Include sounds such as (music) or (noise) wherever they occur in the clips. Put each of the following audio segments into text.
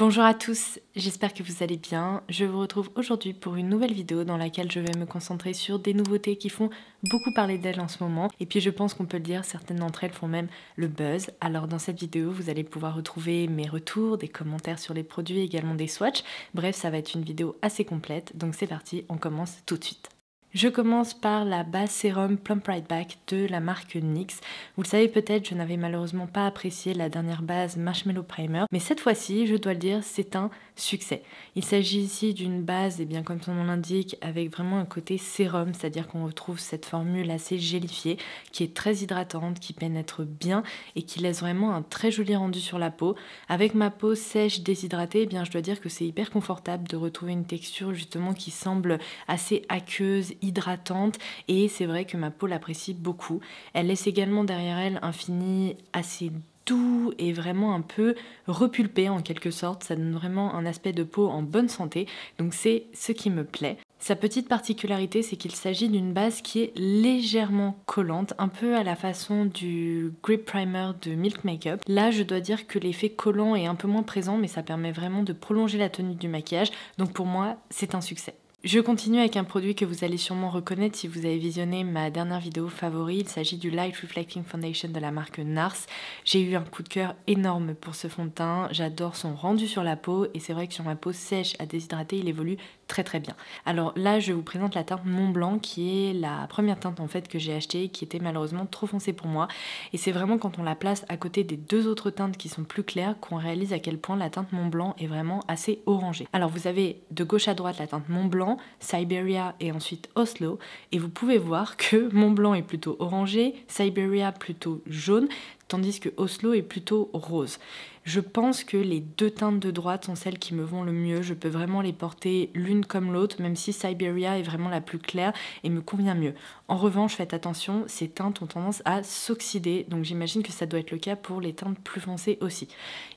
Bonjour à tous, j'espère que vous allez bien. Je vous retrouve aujourd'hui pour une nouvelle vidéo dans laquelle je vais me concentrer sur des nouveautés qui font beaucoup parler d'elles en ce moment. Et puis je pense qu'on peut le dire, certaines d'entre elles font même le buzz. Alors dans cette vidéo, vous allez pouvoir retrouver mes retours, des commentaires sur les produits, également des swatchs. Bref, ça va être une vidéo assez complète, donc c'est parti, on commence tout de suite. Je commence par la base sérum Plump Right Back de la marque NYX. Vous le savez peut-être, je n'avais malheureusement pas apprécié la dernière base Marshmallow Primer, mais cette fois-ci, je dois le dire, c'est un succès. Il s'agit ici d'une base, et eh bien comme son nom l'indique, avec vraiment un côté sérum, c'est-à-dire qu'on retrouve cette formule assez gélifiée, qui est très hydratante, qui pénètre bien et qui laisse vraiment un très joli rendu sur la peau. Avec ma peau sèche, déshydratée, eh bien je dois dire que c'est hyper confortable de retrouver une texture justement qui semble assez aqueuse hydratante et c'est vrai que ma peau l'apprécie beaucoup. Elle laisse également derrière elle un fini assez doux et vraiment un peu repulpé en quelque sorte, ça donne vraiment un aspect de peau en bonne santé, donc c'est ce qui me plaît. Sa petite particularité, c'est qu'il s'agit d'une base qui est légèrement collante, un peu à la façon du Grip Primer de Milk Makeup. Là, je dois dire que l'effet collant est un peu moins présent, mais ça permet vraiment de prolonger la tenue du maquillage, donc pour moi, c'est un succès. Je continue avec un produit que vous allez sûrement reconnaître si vous avez visionné ma dernière vidéo favori. Il s'agit du Light Reflecting Foundation de la marque Nars. J'ai eu un coup de cœur énorme pour ce fond de teint. J'adore son rendu sur la peau et c'est vrai que sur ma peau sèche à déshydrater, il évolue très très bien. Alors là, je vous présente la teinte Mont Blanc qui est la première teinte en fait que j'ai achetée qui était malheureusement trop foncée pour moi. Et c'est vraiment quand on la place à côté des deux autres teintes qui sont plus claires qu'on réalise à quel point la teinte Mont Blanc est vraiment assez orangée. Alors vous avez de gauche à droite la teinte Mont Blanc Siberia et ensuite Oslo. Et vous pouvez voir que Mont Blanc est plutôt orangé, Siberia plutôt jaune, tandis que Oslo est plutôt rose. Je pense que les deux teintes de droite sont celles qui me vont le mieux. Je peux vraiment les porter l'une comme l'autre, même si Siberia est vraiment la plus claire et me convient mieux. En revanche, faites attention, ces teintes ont tendance à s'oxyder, donc j'imagine que ça doit être le cas pour les teintes plus foncées aussi.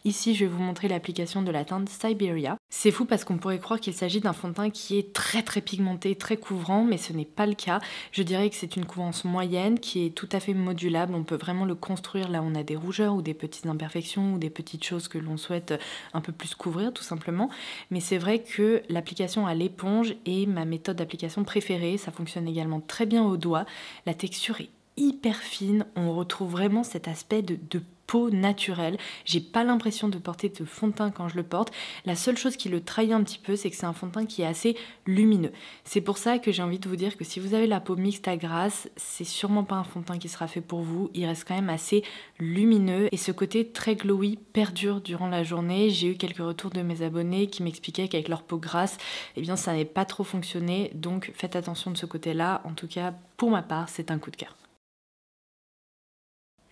Ici, je vais vous montrer l'application de la teinte Siberia. C'est fou parce qu'on pourrait croire qu'il s'agit d'un fond de teint qui est très très pigmenté, très couvrant, mais ce n'est pas le cas. Je dirais que c'est une couvrance moyenne qui est tout à fait modulable, on peut vraiment le construire là on a des rougeurs ou des petites imperfections ou des petites choses que l'on souhaite euh, un peu plus couvrir tout simplement. Mais c'est vrai que l'application à l'éponge est ma méthode d'application préférée. Ça fonctionne également très bien au doigt. La texture est hyper fine. On retrouve vraiment cet aspect de, de peau naturelle. J'ai pas l'impression de porter de fond de teint quand je le porte. La seule chose qui le trahit un petit peu, c'est que c'est un fond de teint qui est assez lumineux. C'est pour ça que j'ai envie de vous dire que si vous avez la peau mixte à grasse, c'est sûrement pas un fond de teint qui sera fait pour vous. Il reste quand même assez lumineux et ce côté très glowy perdure durant la journée. J'ai eu quelques retours de mes abonnés qui m'expliquaient qu'avec leur peau grasse, eh bien ça n'avait pas trop fonctionné. Donc faites attention de ce côté-là. En tout cas, pour ma part, c'est un coup de cœur.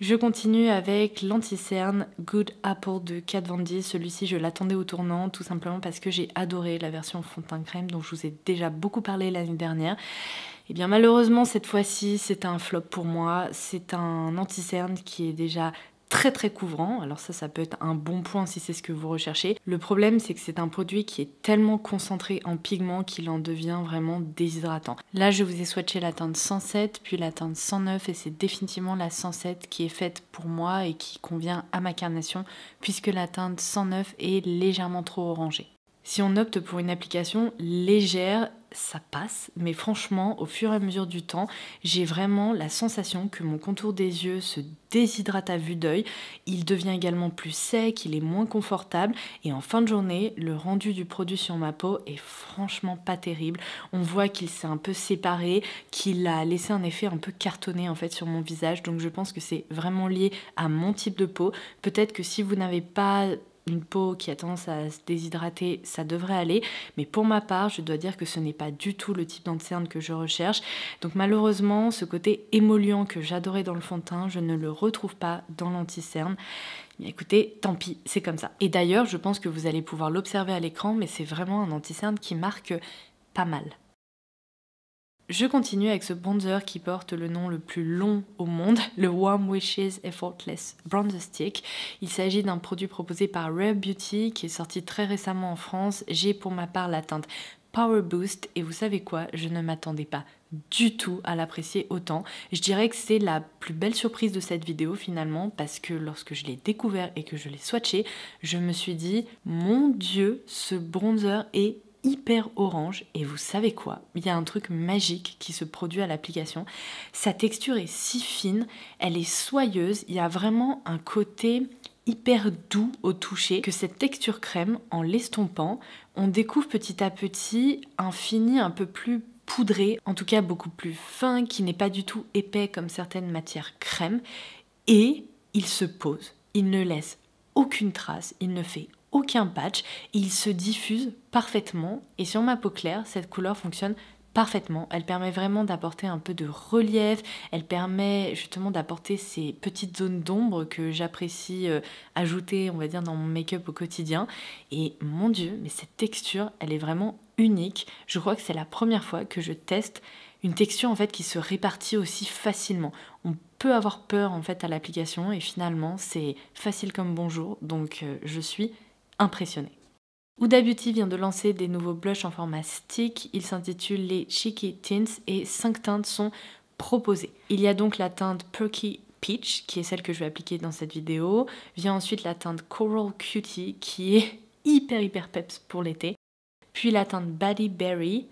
Je continue avec l'anti-cerne Good Apple de Kat Von D. Celui-ci, je l'attendais au tournant tout simplement parce que j'ai adoré la version fontaine crème dont je vous ai déjà beaucoup parlé l'année dernière. Et eh bien malheureusement, cette fois-ci, c'est un flop pour moi. C'est un anti-cerne qui est déjà très très couvrant. Alors ça, ça peut être un bon point si c'est ce que vous recherchez. Le problème, c'est que c'est un produit qui est tellement concentré en pigments qu'il en devient vraiment déshydratant. Là, je vous ai swatché la teinte 107, puis la teinte 109, et c'est définitivement la 107 qui est faite pour moi et qui convient à ma carnation, puisque la teinte 109 est légèrement trop orangée. Si on opte pour une application légère, ça passe, mais franchement, au fur et à mesure du temps, j'ai vraiment la sensation que mon contour des yeux se déshydrate à vue d'œil, il devient également plus sec, il est moins confortable, et en fin de journée, le rendu du produit sur ma peau est franchement pas terrible. On voit qu'il s'est un peu séparé, qu'il a laissé un effet un peu cartonné en fait sur mon visage, donc je pense que c'est vraiment lié à mon type de peau. Peut-être que si vous n'avez pas une peau qui a tendance à se déshydrater, ça devrait aller. Mais pour ma part, je dois dire que ce n'est pas du tout le type d'anticerne que je recherche. Donc malheureusement, ce côté émollient que j'adorais dans le fond de teint, je ne le retrouve pas dans l'anticerne. Mais écoutez, tant pis, c'est comme ça. Et d'ailleurs, je pense que vous allez pouvoir l'observer à l'écran, mais c'est vraiment un anticerne qui marque pas mal. Je continue avec ce bronzer qui porte le nom le plus long au monde, le Warm Wishes Effortless Bronzer Stick. Il s'agit d'un produit proposé par Rare Beauty qui est sorti très récemment en France. J'ai pour ma part la teinte Power Boost et vous savez quoi, je ne m'attendais pas du tout à l'apprécier autant. Je dirais que c'est la plus belle surprise de cette vidéo finalement parce que lorsque je l'ai découvert et que je l'ai swatché, je me suis dit mon dieu, ce bronzer est hyper orange et vous savez quoi Il y a un truc magique qui se produit à l'application. Sa texture est si fine, elle est soyeuse, il y a vraiment un côté hyper doux au toucher que cette texture crème, en l'estompant, on découvre petit à petit un fini un peu plus poudré, en tout cas beaucoup plus fin, qui n'est pas du tout épais comme certaines matières crème, et il se pose, il ne laisse aucune trace, il ne fait aucun patch il se diffuse parfaitement. Et sur ma peau claire, cette couleur fonctionne parfaitement. Elle permet vraiment d'apporter un peu de relief, elle permet justement d'apporter ces petites zones d'ombre que j'apprécie euh, ajouter, on va dire, dans mon make-up au quotidien. Et mon dieu, mais cette texture, elle est vraiment unique. Je crois que c'est la première fois que je teste une texture en fait qui se répartit aussi facilement. On peut avoir peur en fait à l'application et finalement c'est facile comme bonjour. Donc euh, je suis impressionnée. Huda Beauty vient de lancer des nouveaux blushs en format stick. Ils s'intitulent les Cheeky Tints et cinq teintes sont proposées. Il y a donc la teinte Perky Peach, qui est celle que je vais appliquer dans cette vidéo. Vient ensuite la teinte Coral Cutie, qui est hyper hyper peps pour l'été. Puis la teinte Buddy Berry,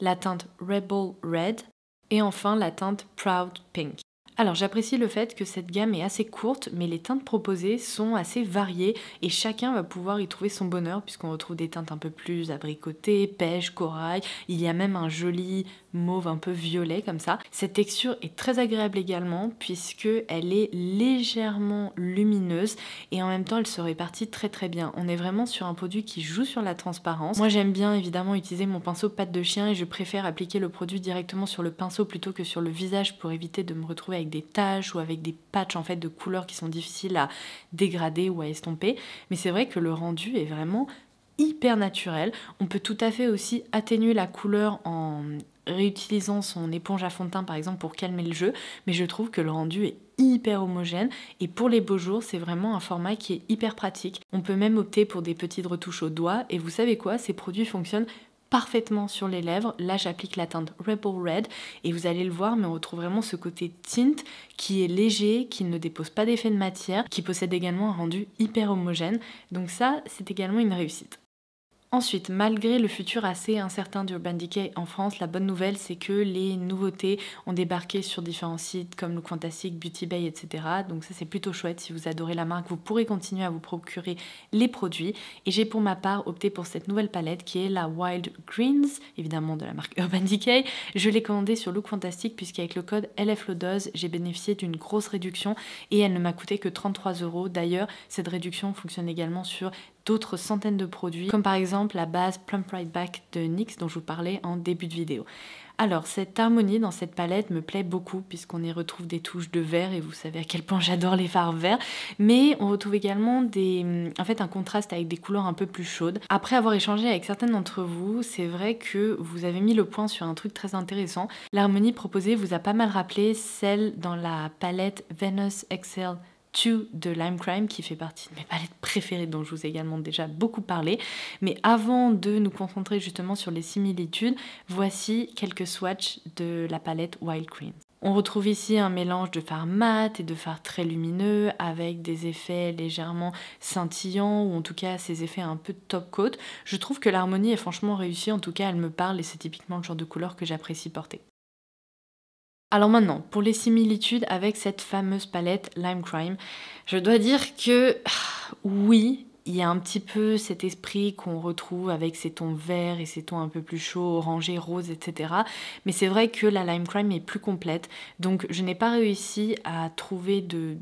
la teinte Rebel Red et enfin la teinte Proud Pink. Alors j'apprécie le fait que cette gamme est assez courte, mais les teintes proposées sont assez variées et chacun va pouvoir y trouver son bonheur puisqu'on retrouve des teintes un peu plus abricotées, pêche, corail, il y a même un joli mauve un peu violet comme ça. Cette texture est très agréable également puisque elle est légèrement lumineuse et en même temps elle se répartit très très bien. On est vraiment sur un produit qui joue sur la transparence. Moi j'aime bien évidemment utiliser mon pinceau pâte de chien et je préfère appliquer le produit directement sur le pinceau plutôt que sur le visage pour éviter de me retrouver avec des taches ou avec des patchs en fait de couleurs qui sont difficiles à dégrader ou à estomper. Mais c'est vrai que le rendu est vraiment hyper naturel. On peut tout à fait aussi atténuer la couleur en réutilisant son éponge à fond de teint par exemple pour calmer le jeu, mais je trouve que le rendu est hyper homogène et pour les beaux jours c'est vraiment un format qui est hyper pratique. On peut même opter pour des petites retouches au doigt et vous savez quoi, ces produits fonctionnent parfaitement sur les lèvres. Là, j'applique la teinte Rebel Red et vous allez le voir, mais on retrouve vraiment ce côté tint qui est léger, qui ne dépose pas d'effet de matière, qui possède également un rendu hyper homogène. Donc ça, c'est également une réussite. Ensuite, malgré le futur assez incertain d'Urban Decay en France, la bonne nouvelle c'est que les nouveautés ont débarqué sur différents sites comme Look Fantastic, Beauty Bay, etc. Donc ça c'est plutôt chouette, si vous adorez la marque, vous pourrez continuer à vous procurer les produits. Et j'ai pour ma part opté pour cette nouvelle palette qui est la Wild Greens, évidemment de la marque (laughs) Urban Decay. Je l'ai commandée sur Look Fantastic puisqu'avec le code LFLODOZ, j'ai bénéficié d'une grosse réduction et elle ne m'a coûté que 33 euros. D'ailleurs, cette réduction fonctionne également sur d'autres centaines de produits, comme par exemple la base Plump Right Back de NYX dont je vous parlais en début de vidéo. Alors, cette harmonie dans cette palette me plaît beaucoup puisqu'on y retrouve des touches de vert et vous savez à quel point j'adore les fards verts, mais on retrouve également des, en fait un contraste avec des couleurs un peu plus chaudes. Après avoir échangé avec certaines d'entre vous, c'est vrai que vous avez mis le point sur un truc très intéressant. L'harmonie proposée vous a pas mal rappelé celle dans la palette Venus Excel de Lime Crime, qui fait partie de mes palettes préférées, dont je vous ai également déjà beaucoup parlé. Mais avant de nous concentrer justement sur les similitudes, voici quelques swatches de la palette Wild Cream. On retrouve ici un mélange de fards mat et de fards très lumineux avec des effets légèrement scintillants ou en tout cas ces effets un peu top coat. Je trouve que l'harmonie est franchement réussie, en tout cas elle me parle et c'est typiquement le genre de couleur que j'apprécie porter. Alors maintenant, pour les similitudes avec cette fameuse palette Lime Crime, je dois dire que ah, oui, il y a un petit peu cet esprit qu'on retrouve avec ces tons verts et ces tons un peu plus chauds, orangés, roses, etc. Mais c'est vrai que la Lime Crime est plus complète, donc je n'ai pas réussi à trouver de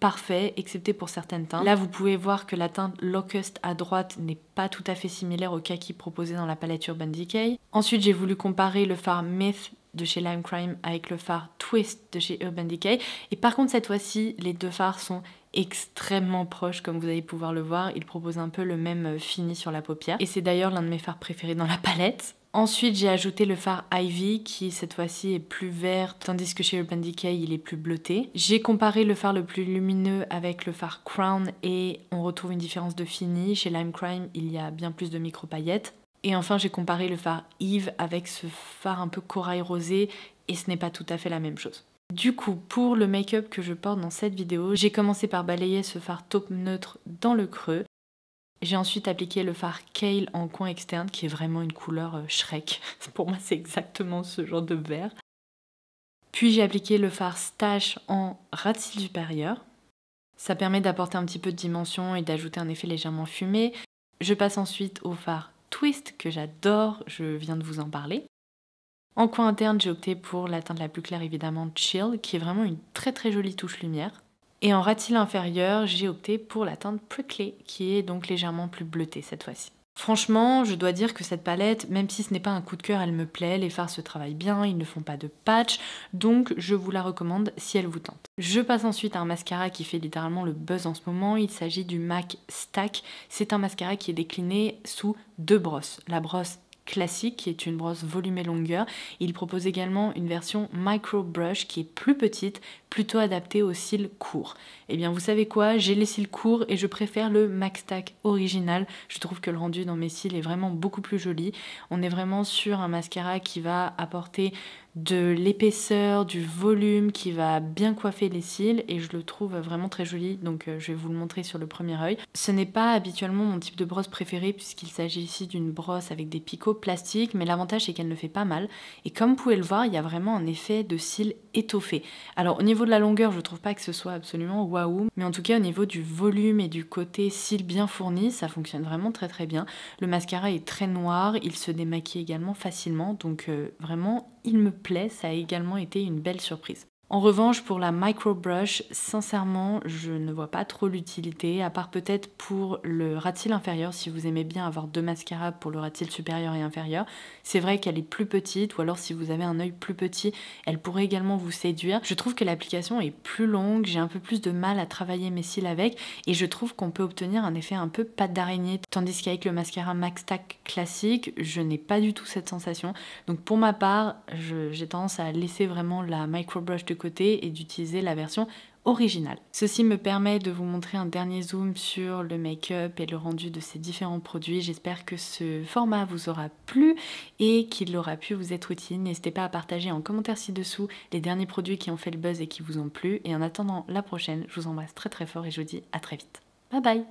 parfait, excepté pour certaines teintes. Là, vous pouvez voir que la teinte Locust à droite n'est pas tout à fait similaire au kaki proposé dans la palette Urban Decay. Ensuite, j'ai voulu comparer le fard Myth de chez Lime Crime avec le phare Twist de chez Urban Decay. Et par contre, cette fois-ci, les deux phares sont extrêmement proches comme vous allez pouvoir le voir. Ils proposent un peu le même euh, fini sur la paupière. Et c'est d'ailleurs l'un de mes fards préférés dans la palette. Ensuite, j'ai ajouté le fard Ivy qui cette fois-ci est plus vert tandis que chez Urban Decay il est plus bleuté. J'ai comparé le fard le plus lumineux avec le fard Crown et on retrouve une différence de fini. Chez Lime Crime, il y a bien plus de micro paillettes. Et enfin, j'ai comparé le fard Yves avec ce fard un peu corail rosé et ce n'est pas tout à fait la même chose. Du coup, pour le make-up que je porte dans cette vidéo, j'ai commencé par balayer ce fard taupe neutre dans le creux. J'ai ensuite appliqué le fard Kale en coin externe qui est vraiment une couleur euh, Shrek. (laughs) Pour moi, c'est exactement ce genre de vert. Puis j'ai appliqué le fard Stache en ras de supérieur. Ça permet d'apporter un petit peu de dimension et d'ajouter un effet légèrement fumé. Je passe ensuite au fard twist que j'adore, je viens de vous en parler. En coin interne, j'ai opté pour la teinte la plus claire évidemment, Chill, qui est vraiment une très très jolie touche lumière. Et en ratil inférieur, j'ai opté pour la teinte Prickly, qui est donc légèrement plus bleutée cette fois-ci. Franchement, je dois dire que cette palette, même si ce n'est pas un coup de cœur, elle me plaît, les fards se travaillent bien, ils ne font pas de patch, donc je vous la recommande si elle vous tente. Je passe ensuite à un mascara qui fait littéralement le buzz en ce moment, il s'agit du MAC Stack. C'est un mascara qui est décliné sous deux brosses, la brosse classique qui est une brosse volume et longueur. Il propose également une version micro brush qui est plus petite, plutôt adaptée aux cils courts. Et eh bien vous savez quoi, j'ai les cils courts et je préfère le MAXTAC original. Je trouve que le rendu dans mes cils est vraiment beaucoup plus joli. On est vraiment sur un mascara qui va apporter de l'épaisseur, du volume qui va bien coiffer les cils et je le trouve vraiment très joli donc euh, je vais vous le montrer sur le premier œil. Ce n'est pas habituellement mon type de brosse préférée puisqu'il s'agit ici d'une brosse avec des picots plastiques mais l'avantage c'est qu'elle ne fait pas mal et comme vous pouvez le voir il y a vraiment un effet de cils étoffés. Alors au niveau de la longueur je trouve pas que ce soit absolument waouh mais en tout cas au niveau du volume et du côté cils bien fourni ça fonctionne vraiment très très bien. Le mascara est très noir, il se démaquille également facilement donc euh, vraiment il me ça a également été une belle surprise. En revanche, pour la micro brush sincèrement, je ne vois pas trop l'utilité, à part peut-être pour le ratil inférieur, si vous aimez bien avoir deux mascaras pour le ratil supérieur et inférieur. C'est vrai qu'elle est plus petite, ou alors si vous avez un œil plus petit, elle pourrait également vous séduire. Je trouve que l'application est plus longue, j'ai un peu plus de mal à travailler mes cils avec, et je trouve qu'on peut obtenir un effet un peu pâte d'araignée, tandis qu'avec le mascara Max stack classique, je n'ai pas du tout cette sensation. Donc pour ma part, j'ai tendance à laisser vraiment la micro brush de côté et d'utiliser la version originale. Ceci me permet de vous montrer un dernier zoom sur le make-up et le rendu de ces différents produits. J'espère que ce format vous aura plu et qu'il aura pu vous être utile. N'hésitez pas à partager en commentaire ci-dessous les derniers produits qui ont fait le buzz et qui vous ont plu. Et en attendant la prochaine, je vous embrasse très très fort et je vous dis à très vite. Bye bye